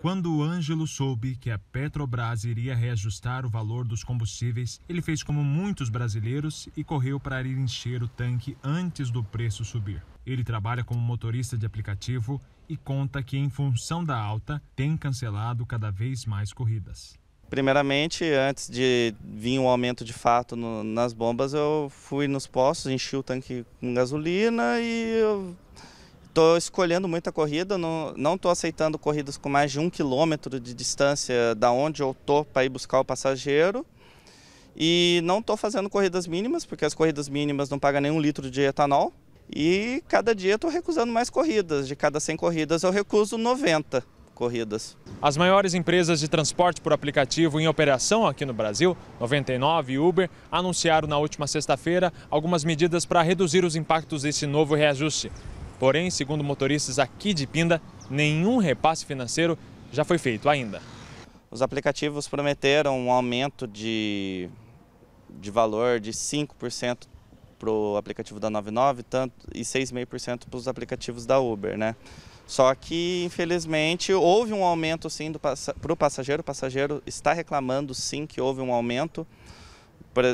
Quando o Ângelo soube que a Petrobras iria reajustar o valor dos combustíveis, ele fez como muitos brasileiros e correu para ir encher o tanque antes do preço subir. Ele trabalha como motorista de aplicativo e conta que, em função da alta, tem cancelado cada vez mais corridas. Primeiramente, antes de vir um aumento de fato no, nas bombas, eu fui nos postos, enchi o tanque com gasolina e eu Estou escolhendo muita corrida, não estou aceitando corridas com mais de um quilômetro de distância da onde eu estou para ir buscar o passageiro. E não estou fazendo corridas mínimas, porque as corridas mínimas não pagam nenhum litro de etanol. E cada dia estou recusando mais corridas. De cada 100 corridas, eu recuso 90 corridas. As maiores empresas de transporte por aplicativo em operação aqui no Brasil, 99 e Uber, anunciaram na última sexta-feira algumas medidas para reduzir os impactos desse novo reajuste. Porém, segundo motoristas aqui de Pinda, nenhum repasse financeiro já foi feito ainda. Os aplicativos prometeram um aumento de, de valor de 5% para o aplicativo da 99 tanto, e 6,5% para os aplicativos da Uber, né? Só que, infelizmente, houve um aumento sim para o passageiro. O passageiro está reclamando sim que houve um aumento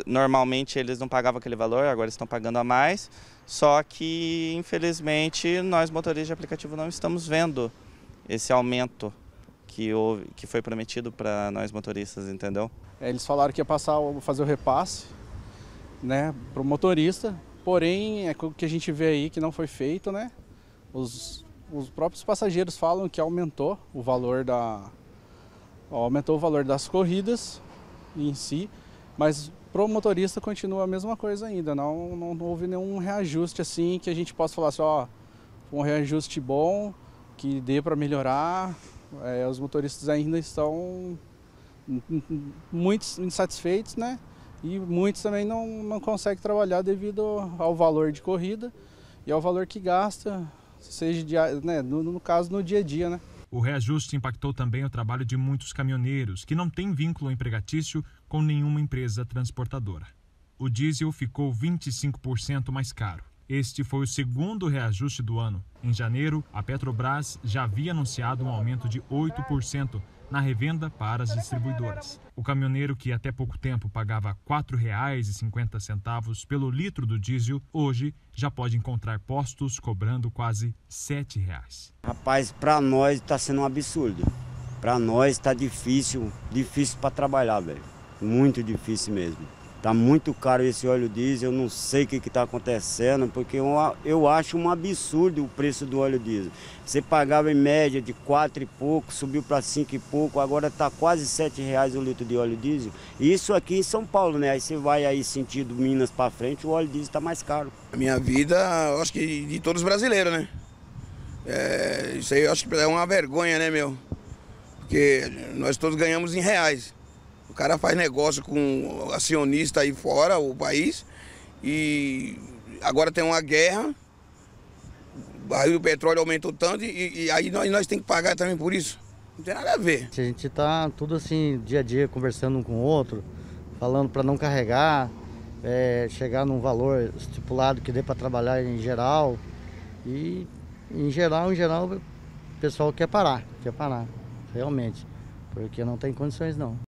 normalmente eles não pagavam aquele valor, agora estão pagando a mais. Só que, infelizmente, nós motoristas de aplicativo não estamos vendo esse aumento que, houve, que foi prometido para nós motoristas, entendeu? É, eles falaram que ia passar, fazer o repasse né, para o motorista, porém, é o que a gente vê aí que não foi feito, né? Os, os próprios passageiros falam que aumentou o valor da aumentou o valor das corridas em si, mas Pro motorista continua a mesma coisa ainda, não, não, não houve nenhum reajuste assim que a gente possa falar assim, ó, um reajuste bom, que dê para melhorar. É, os motoristas ainda estão muitos insatisfeitos, né? E muitos também não, não conseguem trabalhar devido ao valor de corrida e ao valor que gasta, seja diário, né? no, no caso no dia a dia, né? O reajuste impactou também o trabalho de muitos caminhoneiros, que não têm vínculo empregatício com nenhuma empresa transportadora. O diesel ficou 25% mais caro. Este foi o segundo reajuste do ano. Em janeiro, a Petrobras já havia anunciado um aumento de 8% na revenda para as distribuidoras. O caminhoneiro que até pouco tempo pagava R$ 4,50 pelo litro do diesel, hoje já pode encontrar postos cobrando quase R$ Reais. Rapaz, para nós está sendo um absurdo. Para nós está difícil, difícil para trabalhar, velho. Muito difícil mesmo. Está muito caro esse óleo diesel, eu não sei o que está acontecendo, porque eu, eu, acho um absurdo o preço do óleo diesel. Você pagava em média de 4 e pouco, subiu para 5 e pouco, agora está quase 7 reais o litro de óleo diesel. Isso aqui em São Paulo, né? Aí você vai aí sentido Minas para frente, o óleo diesel está mais caro. A minha vida, eu acho que de todos os brasileiros, né? É, isso aí eu acho que é uma vergonha, né, meu? Porque nós todos ganhamos em reais. O cara faz negócio com acionista aí fora, o país, e agora tem uma guerra, o barril do petróleo aumentou tanto e, e aí nós, nós temos que pagar também por isso. Não tem nada a ver. A gente tá tudo assim, dia a dia, conversando um com o outro, falando para não carregar, é, chegar num valor estipulado que dê para trabalhar em geral. E em geral, em geral, o pessoal quer parar, quer parar, realmente. Porque não tem condições não.